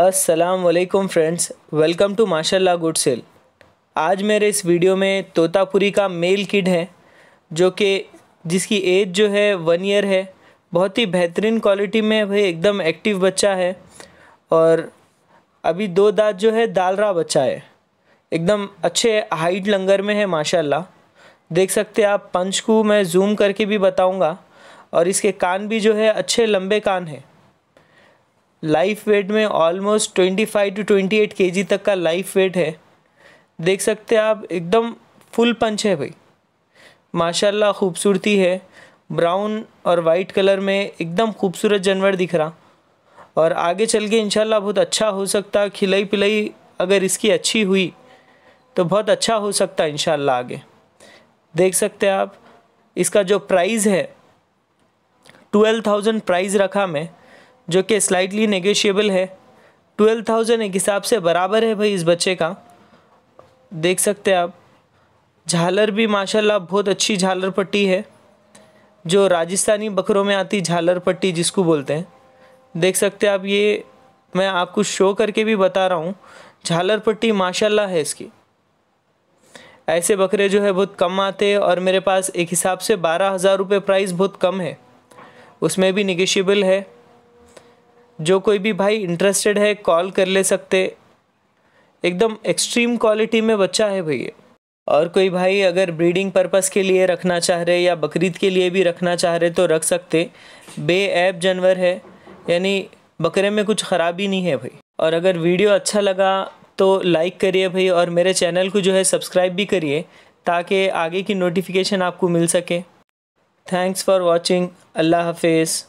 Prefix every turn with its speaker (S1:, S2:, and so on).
S1: असलकम friends welcome to माशाल्लाह good sale आज मेरे इस वीडियो में तोतापुरी का मेल किड है जो कि जिसकी एज जो है वन ईयर है बहुत ही बेहतरीन क्वालिटी में भाई एकदम एक्टिव बच्चा है और अभी दो दांत जो है दाल रहा बच्चा है एकदम अच्छे हाइट लंगर में है माशाल्लाह देख सकते हैं आप पंच को मैं जूम करके भी बताऊंगा और इसके कान भी जो है अच्छे लंबे कान हैं लाइफ वेट में almost twenty five to twenty eight K G तक का लाइफ वेट है देख सकते हैं आप एकदम फुल पंच है भाई माशाल्लाह खूबसूरती है ब्राउन और वाइट कलर में एकदम खूबसूरत जानवर दिख रहा और आगे चल के इनशाला बहुत अच्छा हो सकता खिलाई पिलाई अगर इसकी अच्छी हुई तो बहुत अच्छा हो सकता है इनशाला आगे देख सकते हैं आप इसका जो प्राइस है ट्वेल्व थाउजेंड प्राइज़ रखा मैं जो कि स्लाइटली नेगोशियबल है ट्वेल्व थाउजेंड एक हिसाब से बराबर है भाई इस बच्चे का देख सकते हैं आप झालर भी माशाल्लाह बहुत अच्छी झालर पट्टी है जो राजस्थानी बकरों में आती झालर पट्टी जिसको बोलते हैं देख सकते हैं आप ये मैं आपको शो करके भी बता रहा हूँ झालर पट्टी माशाल्लाह है इसकी ऐसे बकरे जो है बहुत कम आते हैं और मेरे पास एक हिसाब से बारह हज़ार रुपये प्राइस बहुत कम है उसमें भी निगेशियबल है जो कोई भी भाई इंटरेस्टेड है कॉल कर ले सकते एकदम एक्सट्रीम क्वालिटी में बच्चा है भैया और कोई भाई अगर ब्रीडिंग पर्पस के लिए रखना चाह रहे या बकरीद के लिए भी रखना चाह रहे तो रख सकते बे ऐप जानवर है यानी बकरे में कुछ ख़राबी नहीं है भाई और अगर वीडियो अच्छा लगा तो लाइक करिए भाई और मेरे चैनल को जो है सब्सक्राइब भी करिए ताकि आगे की नोटिफिकेशन आपको मिल सके थैंक्स फॉर वॉचिंग अल्लाह हाफिज़